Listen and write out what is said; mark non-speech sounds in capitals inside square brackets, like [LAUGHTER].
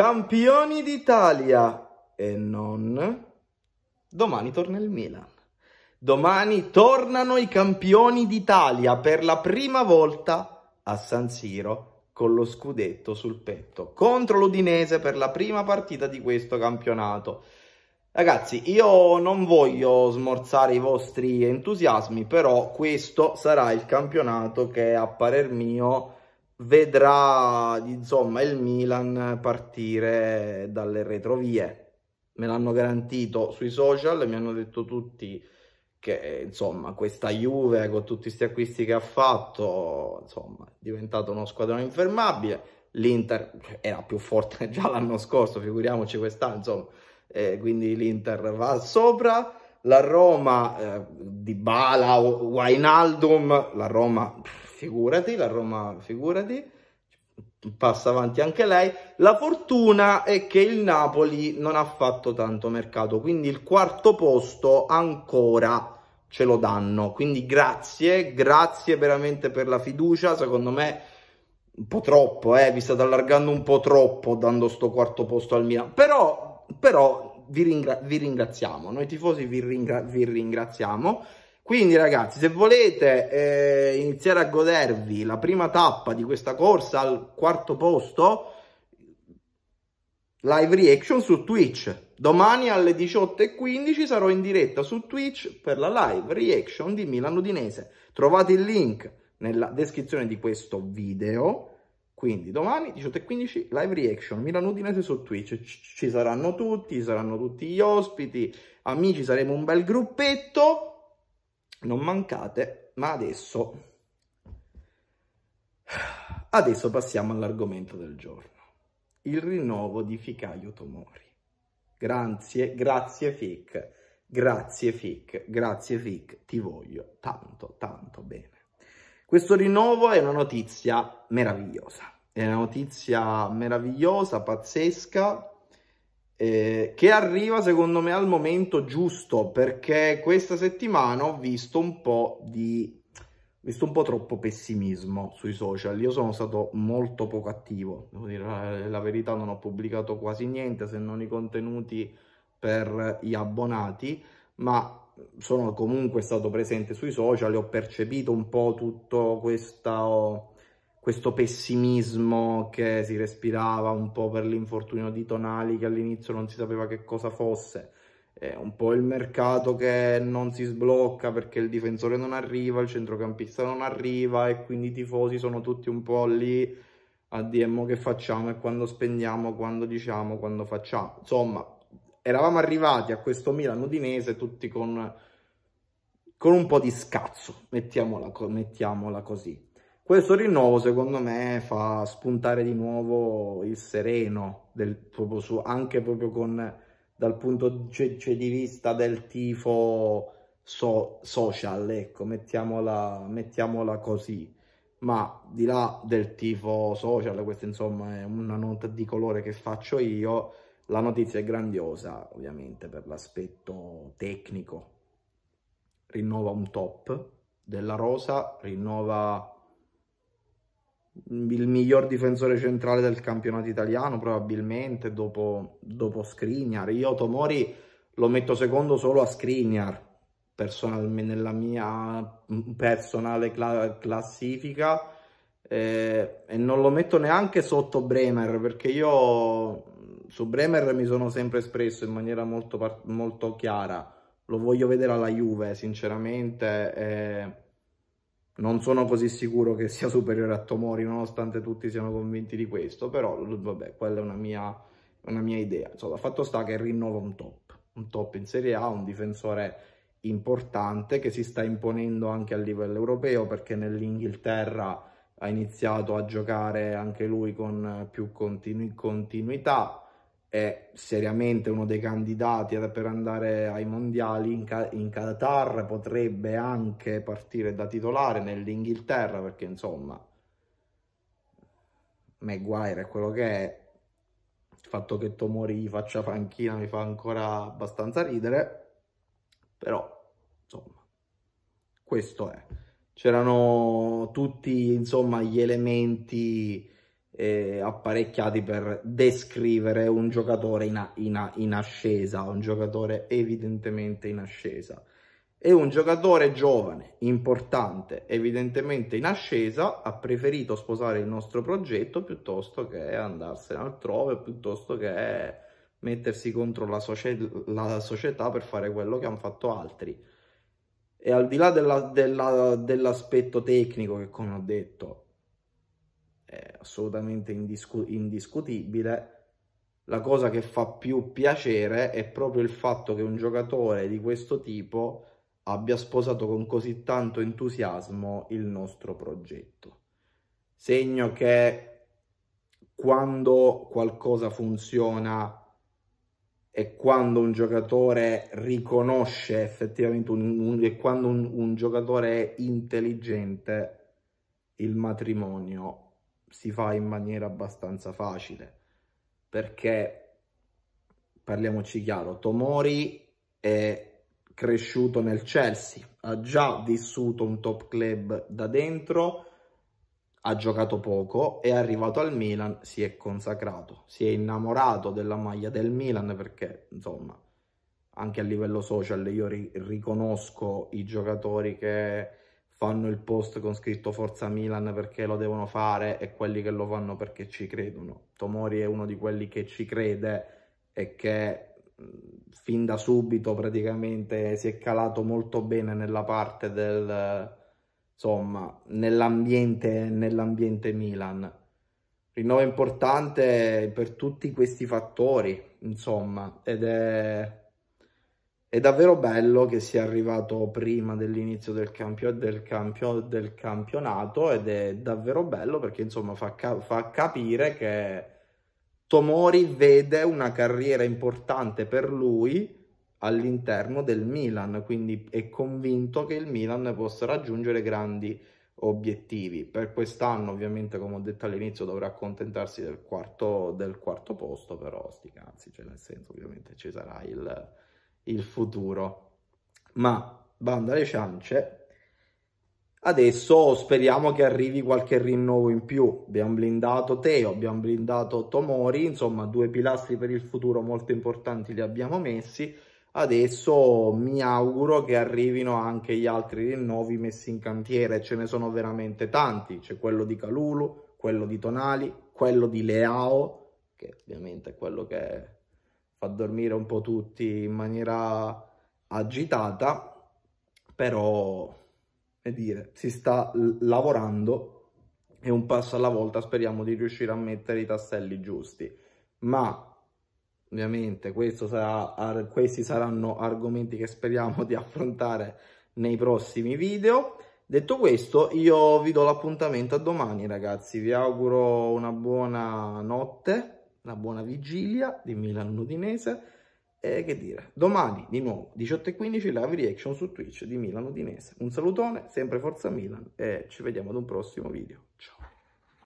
Campioni d'Italia e non. Domani torna il Milan. Domani tornano i campioni d'Italia per la prima volta a San Siro con lo scudetto sul petto contro l'Udinese per la prima partita di questo campionato. Ragazzi, io non voglio smorzare i vostri entusiasmi, però questo sarà il campionato che a parer mio vedrà insomma il Milan partire dalle retrovie. Me l'hanno garantito sui social, mi hanno detto tutti che insomma questa Juve con tutti questi acquisti che ha fatto insomma è diventata uno squadrone infermabile. L'Inter cioè, era più forte [LAUGHS] già l'anno scorso, figuriamoci quest'anno, insomma, eh, quindi l'Inter va sopra. La Roma eh, di Bala, Wainaldum, la Roma pff, figurati, la Roma, figurati, passa avanti anche lei. La fortuna è che il Napoli non ha fatto tanto mercato, quindi il quarto posto ancora ce lo danno. Quindi grazie, grazie veramente per la fiducia, secondo me un po' troppo, eh? vi state allargando un po' troppo dando sto quarto posto al Milan, però, però vi, ringra vi, ringraziamo, noi tifosi vi, ringra vi ringraziamo quindi ragazzi, se volete eh, iniziare a godervi la prima tappa di questa corsa al quarto posto, live reaction su Twitch. Domani alle 18.15 sarò in diretta su Twitch per la live reaction di Milan Udinese. Trovate il link nella descrizione di questo video. Quindi domani 18.15 live reaction Milan Udinese su Twitch. Ci saranno tutti, saranno tutti gli ospiti, amici, saremo un bel gruppetto non mancate, ma adesso, adesso passiamo all'argomento del giorno, il rinnovo di Ficaio Tomori. Grazie, grazie Fic, grazie Fic, grazie Fic, ti voglio tanto, tanto bene. Questo rinnovo è una notizia meravigliosa, è una notizia meravigliosa, pazzesca, eh, che arriva secondo me al momento giusto perché questa settimana ho visto un po' di visto un po' troppo pessimismo sui social io sono stato molto poco attivo devo dire la, verità non ho pubblicato quasi niente se non i contenuti per gli abbonati ma sono comunque stato presente sui social e ho percepito un po' tutto questo questo pessimismo che si respirava un po' per l'infortunio di Tonali che all'inizio non si sapeva che cosa fosse, è un po' il mercato che non si sblocca perché il difensore non arriva, il centrocampista non arriva e quindi i tifosi sono tutti un po' lì a DM che facciamo e quando spendiamo, quando diciamo, quando facciamo. Insomma, eravamo arrivati a questo Milan Udinese tutti con, con un po' di scazzo, mettiamola, mettiamola così. Questo rinnovo secondo me fa spuntare di nuovo il sereno, del, proprio su, anche proprio con, dal punto cioè, di vista del tifo so, social, ecco, mettiamola, mettiamola così. Ma di là del tifo social, questa insomma è una nota di colore che faccio io, la notizia è grandiosa ovviamente per l'aspetto tecnico. Rinnova un top della rosa, rinnova il miglior difensore centrale del campionato italiano probabilmente dopo, dopo Skriniar. Io Tomori lo metto secondo solo a Skriniar personalmente nella mia mm, personale cla classifica eh, e non lo metto neanche sotto Bremer perché io mm, su Bremer mi sono sempre espresso in maniera molto, molto chiara lo voglio vedere alla Juve sinceramente eh, non sono così sicuro che sia superiore a Tomori, nonostante tutti siano convinti di questo, però vabbè, quella è una mia, una mia idea. Insomma, fatto sta che rinnova un top, un top in Serie A, un difensore importante che si sta imponendo anche a livello europeo perché nell'Inghilterra ha iniziato a giocare anche lui con più continu continuità, è seriamente uno dei candidati per andare ai mondiali in, in Qatar, potrebbe anche partire da titolare nell'Inghilterra perché insomma Maguire è quello che è, il fatto che Tomori faccia panchina mi fa ancora abbastanza ridere, però insomma questo è. C'erano tutti insomma gli elementi eh, apparecchiati per descrivere un giocatore in, in, in ascesa, un giocatore evidentemente in ascesa. E un giocatore giovane, importante, evidentemente in ascesa, ha preferito sposare il nostro progetto piuttosto che andarsene altrove, piuttosto che mettersi contro la, socie la società per fare quello che hanno fatto altri. E al di là dell'aspetto della, dell tecnico che, come ho detto, è assolutamente indiscu indiscutibile. La cosa che fa più piacere è proprio il fatto che un giocatore di questo tipo abbia sposato con così tanto entusiasmo il nostro progetto. Segno che quando qualcosa funziona e quando un giocatore riconosce effettivamente un, un, e quando un, un giocatore è intelligente, il matrimonio si fa in maniera abbastanza facile perché parliamoci chiaro Tomori è cresciuto nel Chelsea ha già vissuto un top club da dentro ha giocato poco è arrivato al Milan si è consacrato si è innamorato della maglia del Milan perché insomma anche a livello social io ri riconosco i giocatori che fanno il post con scritto Forza Milan perché lo devono fare e quelli che lo fanno perché ci credono. Tomori è uno di quelli che ci crede e che fin da subito praticamente si è calato molto bene nella parte del insomma nell'ambiente nell'ambiente Milan rinnovo importante per tutti questi fattori insomma ed è è davvero bello che sia arrivato prima dell'inizio del, campio, del, campio, del campionato ed è davvero bello perché insomma fa, ca fa capire che Tomori vede una carriera importante per lui all'interno del Milan, quindi è convinto che il Milan possa raggiungere grandi obiettivi. Per quest'anno, ovviamente, come ho detto all'inizio, dovrà accontentarsi del quarto, del quarto posto, però sti cazzi, cioè nel senso, ovviamente ci sarà il il futuro. Ma bando alle ciance, adesso speriamo che arrivi qualche rinnovo in più. Abbiamo blindato Teo, abbiamo blindato Tomori, insomma due pilastri per il futuro molto importanti li abbiamo messi. Adesso mi auguro che arrivino anche gli altri rinnovi messi in cantiere, ce ne sono veramente tanti, c'è quello di Calulu, quello di Tonali, quello di Leao, che ovviamente è quello che fa dormire un po' tutti in maniera agitata, però è dire, si sta lavorando e un passo alla volta speriamo di riuscire a mettere i tasselli giusti. Ma ovviamente sarà, questi saranno argomenti che speriamo di affrontare nei prossimi video. Detto questo, io vi do l'appuntamento a domani ragazzi, vi auguro una buona notte una buona vigilia di Milan Udinese e che dire, domani di nuovo 18.15 live reaction su Twitch di Milan Udinese. Un salutone, sempre Forza Milan e ci vediamo ad un prossimo video. Ciao!